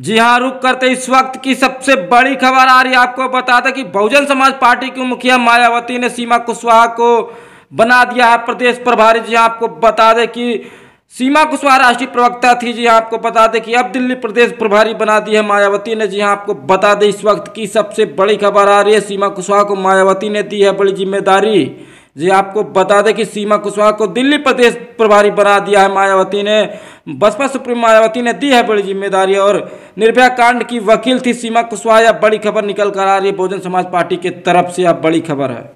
जी हाँ रुक करते तो इस वक्त की सबसे बड़ी खबर आ रही है आपको बता दें कि बहुजन समाज पार्टी की मुखिया मायावती ने सीमा कुशवाहा को बना दिया है प्रदेश प्रभारी जी हाँ, आपको बता दें कि सीमा कुशवाहा राष्ट्रीय प्रवक्ता थी जी हाँ, आपको बता दें कि अब दिल्ली प्रदेश प्रभारी बना दी है मायावती ने जी हाँ, आपको बता दें इस वक्त की सबसे बड़ी खबर आ रही है सीमा कुशवाहा को मायावती ने दी है बड़ी जिम्मेदारी जी आपको बता दें कि सीमा कुशवाहा को दिल्ली प्रदेश प्रभारी बना दिया है मायावती ने बसपा सुप्रीम मायावती ने दी है बड़ी जिम्मेदारी और निर्भया कांड की वकील थी सीमा कुशवाहा बड़ी खबर निकल कर आ रही है बहुजन समाज पार्टी के तरफ से अब बड़ी खबर है